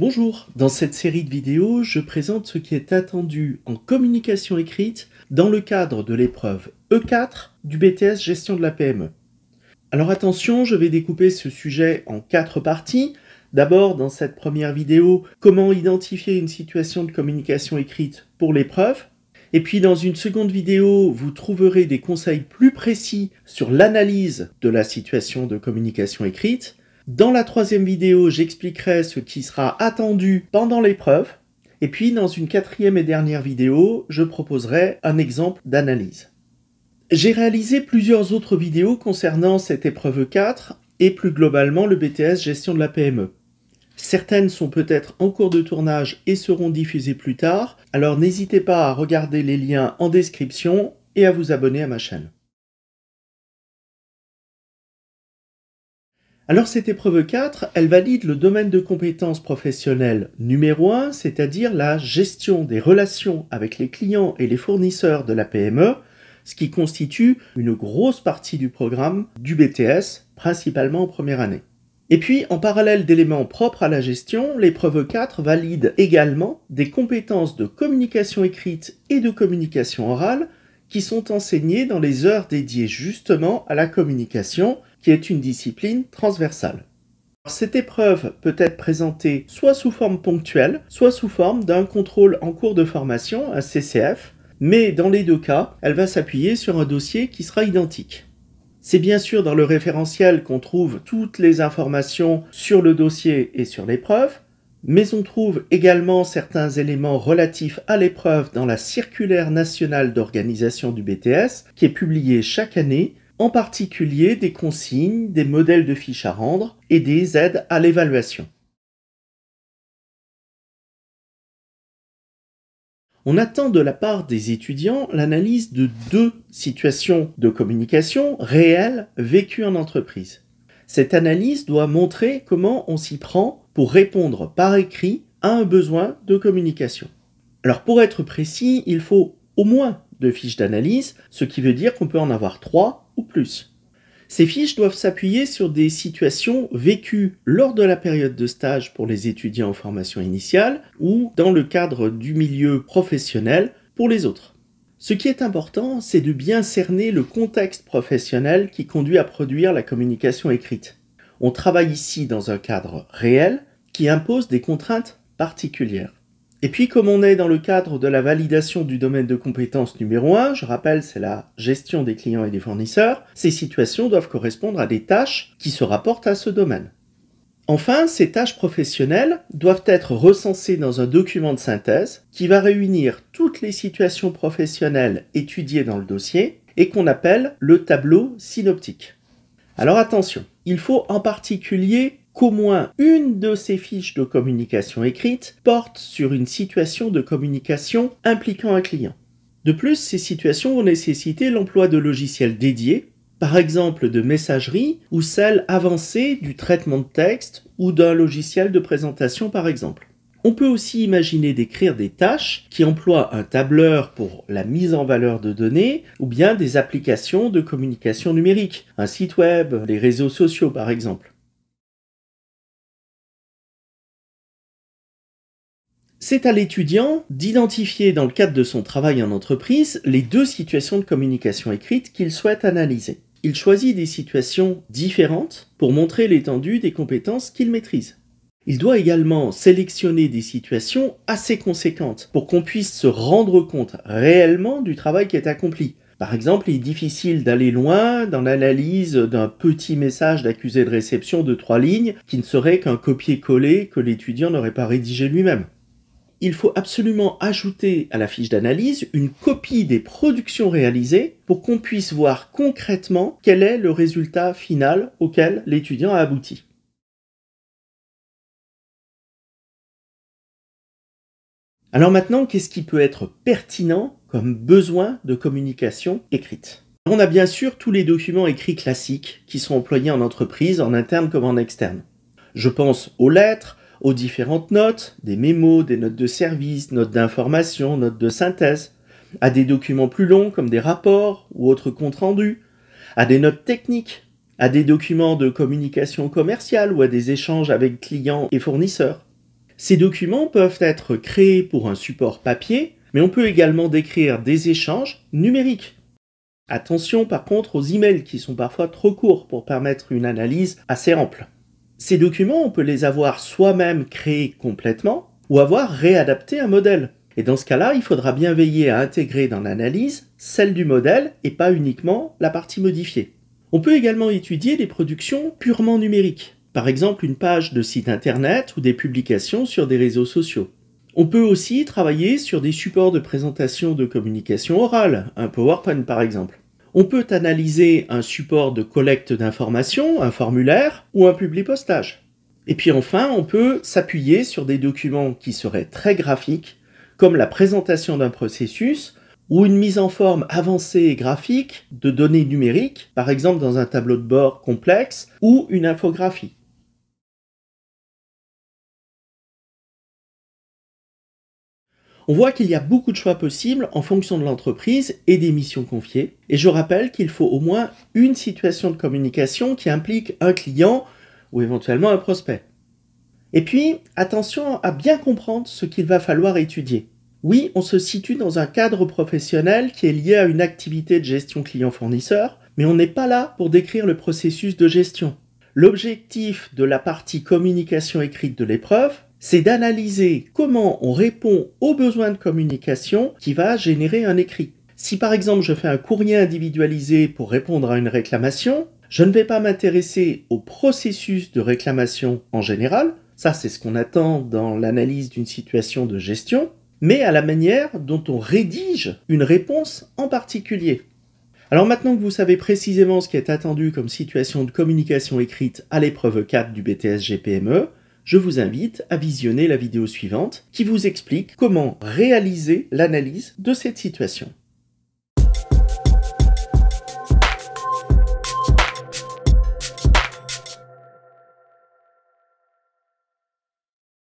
Bonjour, dans cette série de vidéos, je présente ce qui est attendu en communication écrite dans le cadre de l'épreuve E4 du BTS Gestion de la PME. Alors attention, je vais découper ce sujet en quatre parties. D'abord, dans cette première vidéo, comment identifier une situation de communication écrite pour l'épreuve. Et puis dans une seconde vidéo, vous trouverez des conseils plus précis sur l'analyse de la situation de communication écrite. Dans la troisième vidéo, j'expliquerai ce qui sera attendu pendant l'épreuve. Et puis, dans une quatrième et dernière vidéo, je proposerai un exemple d'analyse. J'ai réalisé plusieurs autres vidéos concernant cette épreuve 4 et plus globalement le BTS gestion de la PME. Certaines sont peut-être en cours de tournage et seront diffusées plus tard, alors n'hésitez pas à regarder les liens en description et à vous abonner à ma chaîne. Alors cette épreuve 4, elle valide le domaine de compétences professionnelles numéro 1, c'est-à-dire la gestion des relations avec les clients et les fournisseurs de la PME, ce qui constitue une grosse partie du programme du BTS, principalement en première année. Et puis, en parallèle d'éléments propres à la gestion, l'épreuve 4 valide également des compétences de communication écrite et de communication orale qui sont enseignées dans les heures dédiées justement à la communication, qui est une discipline transversale. Cette épreuve peut être présentée soit sous forme ponctuelle, soit sous forme d'un contrôle en cours de formation, un CCF, mais dans les deux cas, elle va s'appuyer sur un dossier qui sera identique. C'est bien sûr dans le référentiel qu'on trouve toutes les informations sur le dossier et sur l'épreuve, mais on trouve également certains éléments relatifs à l'épreuve dans la circulaire nationale d'organisation du BTS qui est publiée chaque année en particulier des consignes, des modèles de fiches à rendre et des aides à l'évaluation. On attend de la part des étudiants l'analyse de deux situations de communication réelles vécues en entreprise. Cette analyse doit montrer comment on s'y prend pour répondre par écrit à un besoin de communication. Alors pour être précis, il faut au moins de fiches d'analyse, ce qui veut dire qu'on peut en avoir trois ou plus. Ces fiches doivent s'appuyer sur des situations vécues lors de la période de stage pour les étudiants en formation initiale ou dans le cadre du milieu professionnel pour les autres. Ce qui est important, c'est de bien cerner le contexte professionnel qui conduit à produire la communication écrite. On travaille ici dans un cadre réel qui impose des contraintes particulières. Et puis comme on est dans le cadre de la validation du domaine de compétence numéro 1, je rappelle c'est la gestion des clients et des fournisseurs, ces situations doivent correspondre à des tâches qui se rapportent à ce domaine. Enfin, ces tâches professionnelles doivent être recensées dans un document de synthèse qui va réunir toutes les situations professionnelles étudiées dans le dossier et qu'on appelle le tableau synoptique. Alors attention, il faut en particulier qu'au moins une de ces fiches de communication écrite porte sur une situation de communication impliquant un client. De plus, ces situations vont nécessiter l'emploi de logiciels dédiés, par exemple de messagerie ou celle avancée du traitement de texte ou d'un logiciel de présentation par exemple. On peut aussi imaginer d'écrire des tâches qui emploient un tableur pour la mise en valeur de données ou bien des applications de communication numérique, un site web, les réseaux sociaux par exemple. C'est à l'étudiant d'identifier dans le cadre de son travail en entreprise les deux situations de communication écrite qu'il souhaite analyser. Il choisit des situations différentes pour montrer l'étendue des compétences qu'il maîtrise. Il doit également sélectionner des situations assez conséquentes pour qu'on puisse se rendre compte réellement du travail qui est accompli. Par exemple, il est difficile d'aller loin dans l'analyse d'un petit message d'accusé de réception de trois lignes qui ne serait qu'un copier-coller que l'étudiant n'aurait pas rédigé lui-même il faut absolument ajouter à la fiche d'analyse une copie des productions réalisées pour qu'on puisse voir concrètement quel est le résultat final auquel l'étudiant a abouti. Alors maintenant, qu'est-ce qui peut être pertinent comme besoin de communication écrite On a bien sûr tous les documents écrits classiques qui sont employés en entreprise, en interne comme en externe. Je pense aux lettres, aux différentes notes, des mémos, des notes de service, notes d'information, notes de synthèse, à des documents plus longs comme des rapports ou autres comptes rendus, à des notes techniques, à des documents de communication commerciale ou à des échanges avec clients et fournisseurs. Ces documents peuvent être créés pour un support papier, mais on peut également décrire des échanges numériques. Attention par contre aux emails qui sont parfois trop courts pour permettre une analyse assez ample. Ces documents, on peut les avoir soi-même créés complètement ou avoir réadapté un modèle. Et dans ce cas-là, il faudra bien veiller à intégrer dans l'analyse celle du modèle et pas uniquement la partie modifiée. On peut également étudier des productions purement numériques, par exemple une page de site internet ou des publications sur des réseaux sociaux. On peut aussi travailler sur des supports de présentation de communication orale, un PowerPoint par exemple. On peut analyser un support de collecte d'informations, un formulaire ou un postage. Et puis enfin, on peut s'appuyer sur des documents qui seraient très graphiques, comme la présentation d'un processus ou une mise en forme avancée et graphique de données numériques, par exemple dans un tableau de bord complexe ou une infographie. On voit qu'il y a beaucoup de choix possibles en fonction de l'entreprise et des missions confiées. Et je rappelle qu'il faut au moins une situation de communication qui implique un client ou éventuellement un prospect. Et puis, attention à bien comprendre ce qu'il va falloir étudier. Oui, on se situe dans un cadre professionnel qui est lié à une activité de gestion client-fournisseur, mais on n'est pas là pour décrire le processus de gestion. L'objectif de la partie communication écrite de l'épreuve, c'est d'analyser comment on répond aux besoins de communication qui va générer un écrit. Si par exemple je fais un courrier individualisé pour répondre à une réclamation, je ne vais pas m'intéresser au processus de réclamation en général, ça c'est ce qu'on attend dans l'analyse d'une situation de gestion, mais à la manière dont on rédige une réponse en particulier. Alors maintenant que vous savez précisément ce qui est attendu comme situation de communication écrite à l'épreuve 4 du BTS GPME, je vous invite à visionner la vidéo suivante qui vous explique comment réaliser l'analyse de cette situation.